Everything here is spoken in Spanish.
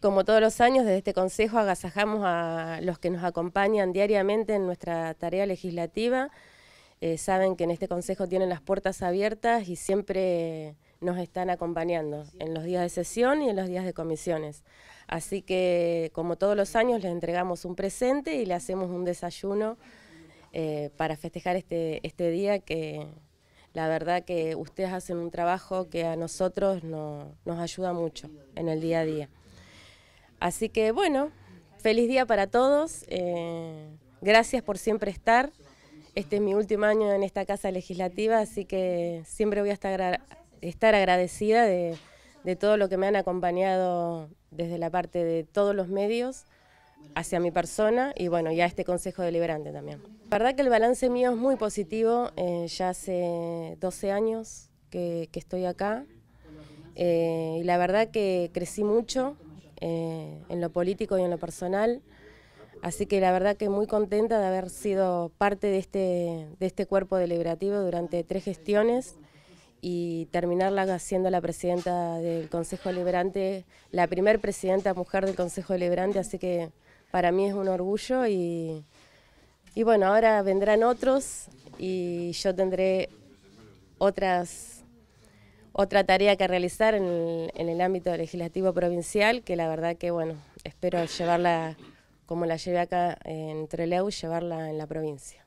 Como todos los años, desde este Consejo agasajamos a los que nos acompañan diariamente en nuestra tarea legislativa. Eh, saben que en este Consejo tienen las puertas abiertas y siempre nos están acompañando en los días de sesión y en los días de comisiones. Así que, como todos los años, les entregamos un presente y le hacemos un desayuno eh, para festejar este, este, día que la verdad que ustedes hacen un trabajo que a nosotros nos ayuda mucho en el día a día. Así que bueno, feliz día para todos. Eh, gracias por siempre estar. Este es mi último año en esta Casa Legislativa, así que siempre voy a estar, agradecida de, todo lo que me han acompañado desde la parte de todos los medios hacia mi persona y bueno, ya este Consejo Deliberante también. La verdad que el balance mío es muy positivo, eh, ya hace 12 años que, estoy acá eh, y la verdad que crecí mucho, eh, en lo político y en lo personal. Así que la verdad que muy contenta de haber sido parte de este, de este cuerpo deliberativo durante tres gestiones y terminarla siendo la presidenta del Consejo Deliberante, la primer presidenta mujer del Consejo Deliberante, así que para mí es un orgullo y, y bueno, ahora vendrán otros y yo tendré otras otra tarea que realizar en el, ámbito legislativo provincial, que la verdad que, bueno, espero llevarla como la llevé acá eh, en Trelew, llevarla en la provincia.